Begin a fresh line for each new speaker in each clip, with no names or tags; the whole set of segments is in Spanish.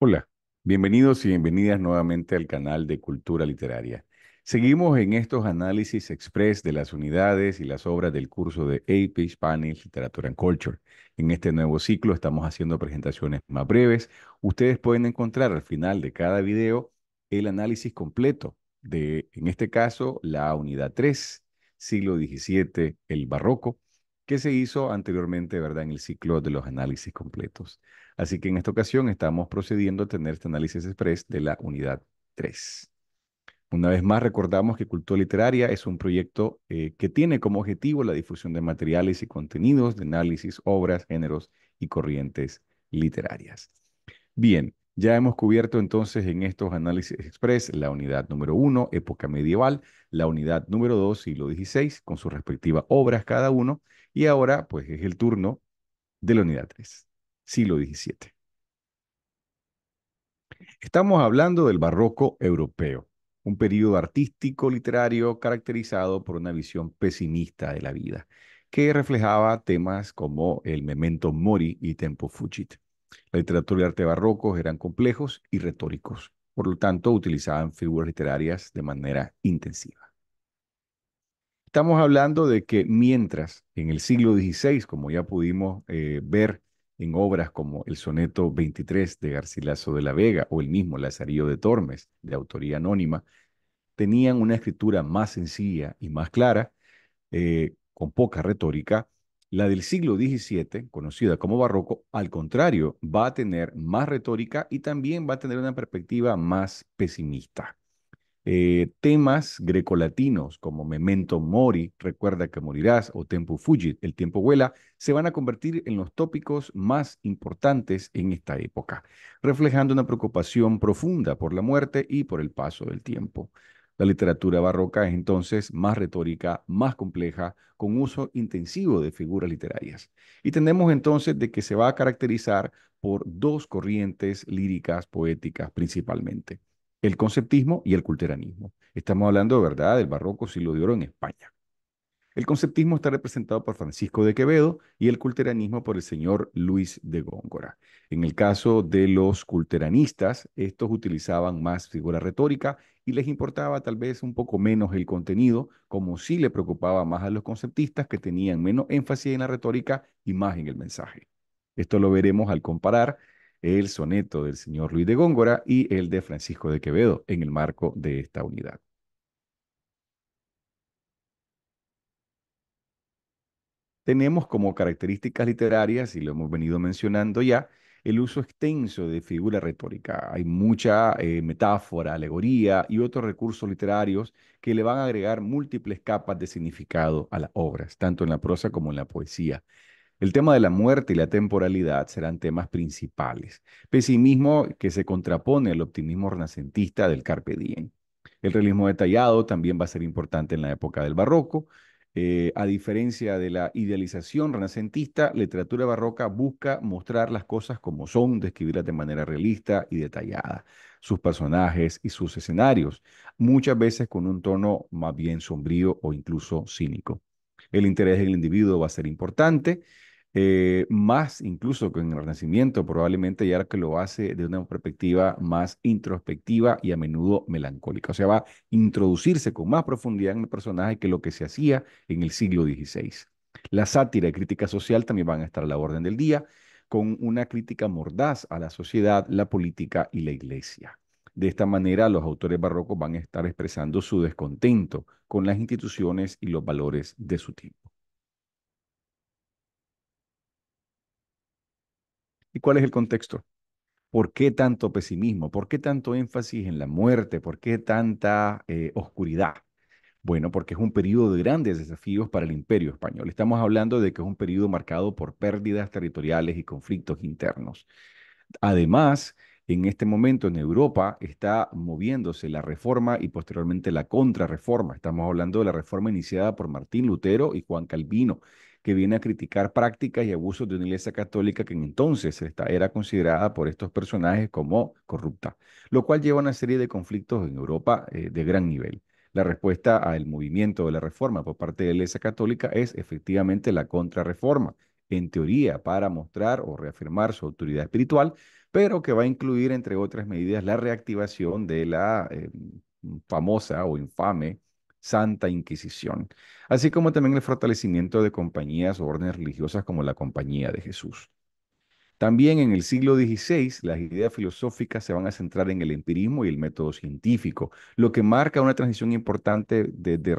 Hola, bienvenidos y bienvenidas nuevamente al canal de Cultura Literaria. Seguimos en estos análisis express de las unidades y las obras del curso de AP Spanish Literature and Culture. En este nuevo ciclo estamos haciendo presentaciones más breves. Ustedes pueden encontrar al final de cada video el análisis completo de, en este caso, la unidad 3, siglo XVII, el barroco, que se hizo anteriormente, ¿verdad? En el ciclo de los análisis completos. Así que en esta ocasión estamos procediendo a tener este análisis express de la unidad 3. Una vez más, recordamos que Cultura Literaria es un proyecto eh, que tiene como objetivo la difusión de materiales y contenidos de análisis, obras, géneros y corrientes literarias. Bien, ya hemos cubierto entonces en estos análisis express la unidad número 1, época medieval, la unidad número 2, siglo XVI, con sus respectivas obras cada uno, y ahora, pues, es el turno de la unidad 3, siglo XVII. Estamos hablando del barroco europeo, un periodo artístico literario caracterizado por una visión pesimista de la vida, que reflejaba temas como el memento mori y tempo fugit. La literatura y arte barrocos eran complejos y retóricos, por lo tanto utilizaban figuras literarias de manera intensiva. Estamos hablando de que mientras en el siglo XVI, como ya pudimos eh, ver en obras como el soneto 23 de Garcilaso de la Vega o el mismo Lazarillo de Tormes, de autoría anónima, tenían una escritura más sencilla y más clara, eh, con poca retórica. La del siglo XVII, conocida como barroco, al contrario, va a tener más retórica y también va a tener una perspectiva más pesimista. Eh, temas grecolatinos como Memento Mori, Recuerda que morirás o Tempo Fugit, El tiempo vuela, se van a convertir en los tópicos más importantes en esta época, reflejando una preocupación profunda por la muerte y por el paso del tiempo. La literatura barroca es entonces más retórica, más compleja, con uso intensivo de figuras literarias. Y tenemos entonces de que se va a caracterizar por dos corrientes líricas poéticas principalmente el conceptismo y el culteranismo. Estamos hablando, ¿verdad?, del barroco siglo de oro en España. El conceptismo está representado por Francisco de Quevedo y el culteranismo por el señor Luis de Góngora. En el caso de los culteranistas, estos utilizaban más figura retórica y les importaba tal vez un poco menos el contenido, como si le preocupaba más a los conceptistas que tenían menos énfasis en la retórica y más en el mensaje. Esto lo veremos al comparar el soneto del señor Luis de Góngora y el de Francisco de Quevedo en el marco de esta unidad. Tenemos como características literarias, y lo hemos venido mencionando ya, el uso extenso de figura retórica. Hay mucha eh, metáfora, alegoría y otros recursos literarios que le van a agregar múltiples capas de significado a las obras, tanto en la prosa como en la poesía. El tema de la muerte y la temporalidad serán temas principales. Pesimismo que se contrapone al optimismo renacentista del Carpe Diem. El realismo detallado también va a ser importante en la época del barroco. Eh, a diferencia de la idealización renacentista, literatura barroca busca mostrar las cosas como son, describirlas de manera realista y detallada, sus personajes y sus escenarios, muchas veces con un tono más bien sombrío o incluso cínico. El interés del individuo va a ser importante eh, más incluso que en el Renacimiento, probablemente ya que lo hace de una perspectiva más introspectiva y a menudo melancólica. O sea, va a introducirse con más profundidad en el personaje que lo que se hacía en el siglo XVI. La sátira y crítica social también van a estar a la orden del día, con una crítica mordaz a la sociedad, la política y la iglesia. De esta manera, los autores barrocos van a estar expresando su descontento con las instituciones y los valores de su tiempo. ¿Y cuál es el contexto? ¿Por qué tanto pesimismo? ¿Por qué tanto énfasis en la muerte? ¿Por qué tanta eh, oscuridad? Bueno, porque es un periodo de grandes desafíos para el imperio español. Estamos hablando de que es un periodo marcado por pérdidas territoriales y conflictos internos. Además, en este momento en Europa está moviéndose la reforma y posteriormente la contrarreforma. Estamos hablando de la reforma iniciada por Martín Lutero y Juan Calvino, que viene a criticar prácticas y abusos de una iglesia católica que en entonces era considerada por estos personajes como corrupta, lo cual lleva a una serie de conflictos en Europa eh, de gran nivel. La respuesta al movimiento de la reforma por parte de la Iglesia Católica es efectivamente la contrarreforma, en teoría para mostrar o reafirmar su autoridad espiritual, pero que va a incluir, entre otras medidas, la reactivación de la eh, famosa o infame Santa Inquisición, así como también el fortalecimiento de compañías o órdenes religiosas como la Compañía de Jesús. También en el siglo XVI, las ideas filosóficas se van a centrar en el empirismo y el método científico, lo que marca una transición importante desde de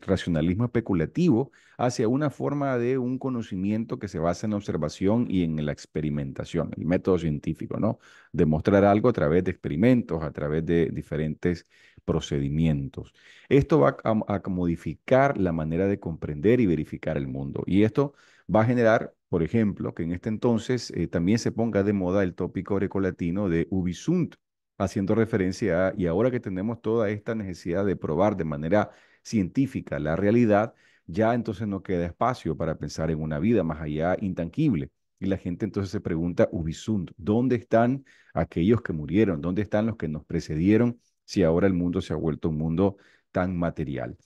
racionalismo especulativo hacia una forma de un conocimiento que se basa en la observación y en la experimentación, el método científico, ¿no? Demostrar algo a través de experimentos, a través de diferentes procedimientos. Esto va a, modificar la manera de comprender y verificar el mundo. Y esto va a generar, por ejemplo, que en este entonces eh, también se ponga de moda el tópico grecolatino de ubisunt, haciendo referencia a, y ahora que tenemos toda esta necesidad de probar de manera científica la realidad, ya entonces no queda espacio para pensar en una vida más allá intangible. Y la gente entonces se pregunta, ubisunt, ¿dónde están aquellos que murieron? ¿Dónde están los que nos precedieron? si ahora el mundo se ha vuelto un mundo tan material.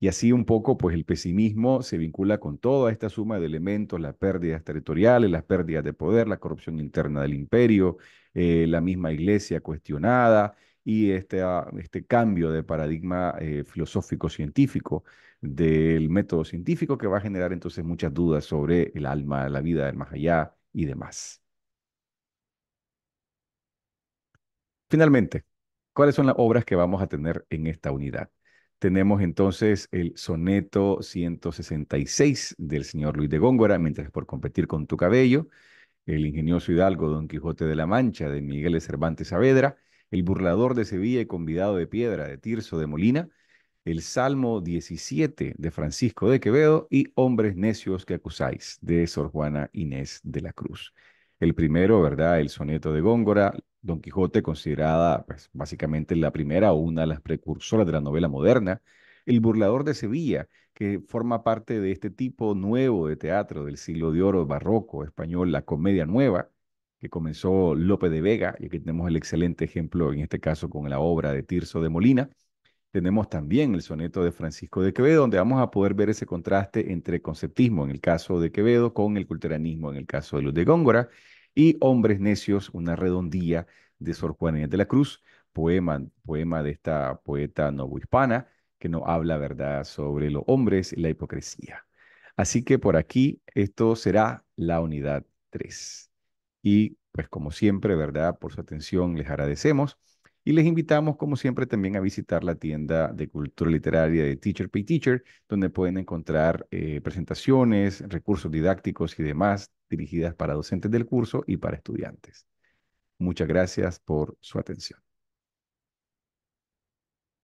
Y así un poco, pues el pesimismo se vincula con toda esta suma de elementos, las pérdidas territoriales, las pérdidas de poder, la corrupción interna del imperio, eh, la misma iglesia cuestionada y este, ah, este cambio de paradigma eh, filosófico-científico del método científico que va a generar entonces muchas dudas sobre el alma, la vida del más allá y demás. Finalmente, ¿Cuáles son las obras que vamos a tener en esta unidad? Tenemos entonces el soneto 166 del señor Luis de Góngora, Mientras por competir con tu cabello, el ingenioso hidalgo Don Quijote de la Mancha de Miguel de Cervantes Saavedra, el burlador de Sevilla y convidado de piedra de Tirso de Molina, el Salmo 17 de Francisco de Quevedo y Hombres necios que acusáis de Sor Juana Inés de la Cruz. El primero, ¿verdad? El soneto de Góngora, Don Quijote, considerada pues, básicamente la primera o una de las precursoras de la novela moderna, El burlador de Sevilla, que forma parte de este tipo nuevo de teatro del siglo de oro barroco español, la comedia nueva, que comenzó Lope de Vega, y aquí tenemos el excelente ejemplo en este caso con la obra de Tirso de Molina. Tenemos también el soneto de Francisco de Quevedo, donde vamos a poder ver ese contraste entre conceptismo en el caso de Quevedo con el culteranismo en el caso de Luz de Góngora y Hombres Necios, una redondilla de Sor Juana de la Cruz, poema, poema de esta poeta novohispana que nos habla, ¿verdad?, sobre los hombres y la hipocresía. Así que por aquí esto será la unidad 3. Y pues como siempre, ¿verdad?, por su atención les agradecemos y les invitamos, como siempre, también a visitar la tienda de cultura literaria de Teacher Pay Teacher, donde pueden encontrar eh, presentaciones, recursos didácticos y demás dirigidas para docentes del curso y para estudiantes. Muchas gracias por su atención.